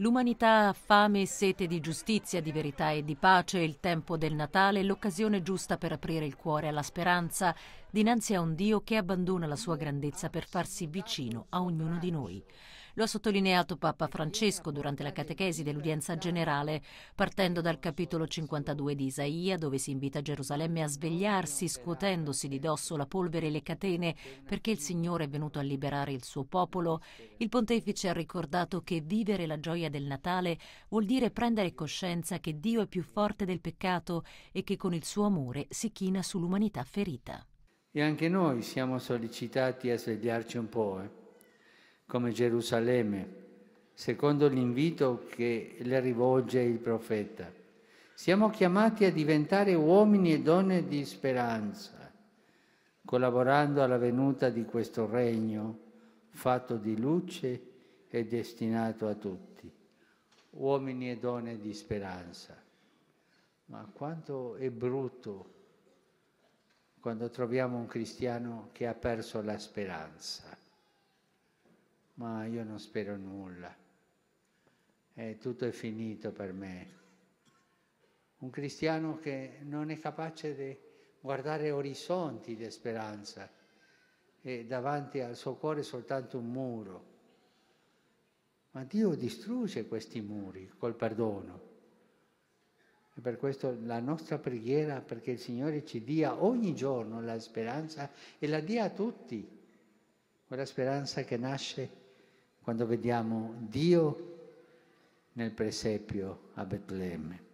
L'umanità ha fame e sete di giustizia, di verità e di pace, il tempo del Natale è l'occasione giusta per aprire il cuore alla speranza dinanzi a un Dio che abbandona la sua grandezza per farsi vicino a ognuno di noi. Lo ha sottolineato Papa Francesco durante la catechesi dell'udienza generale, partendo dal capitolo 52 di Isaia, dove si invita Gerusalemme a svegliarsi, scuotendosi di dosso la polvere e le catene, perché il Signore è venuto a liberare il suo popolo. Il pontefice ha ricordato che vivere la gioia del Natale vuol dire prendere coscienza che Dio è più forte del peccato e che con il suo amore si china sull'umanità ferita. E anche noi siamo sollecitati a svegliarci un po'. Eh? come Gerusalemme, secondo l'invito che le rivolge il profeta. Siamo chiamati a diventare uomini e donne di speranza, collaborando alla venuta di questo regno fatto di luce e destinato a tutti. Uomini e donne di speranza. Ma quanto è brutto quando troviamo un cristiano che ha perso la speranza ma io non spero nulla. Eh, tutto è finito per me. Un cristiano che non è capace di guardare orizzonti di speranza e davanti al suo cuore soltanto un muro. Ma Dio distrugge questi muri col perdono. E per questo la nostra preghiera, perché il Signore ci dia ogni giorno la speranza e la dia a tutti, quella speranza che nasce quando vediamo Dio nel presepio a Betlemme.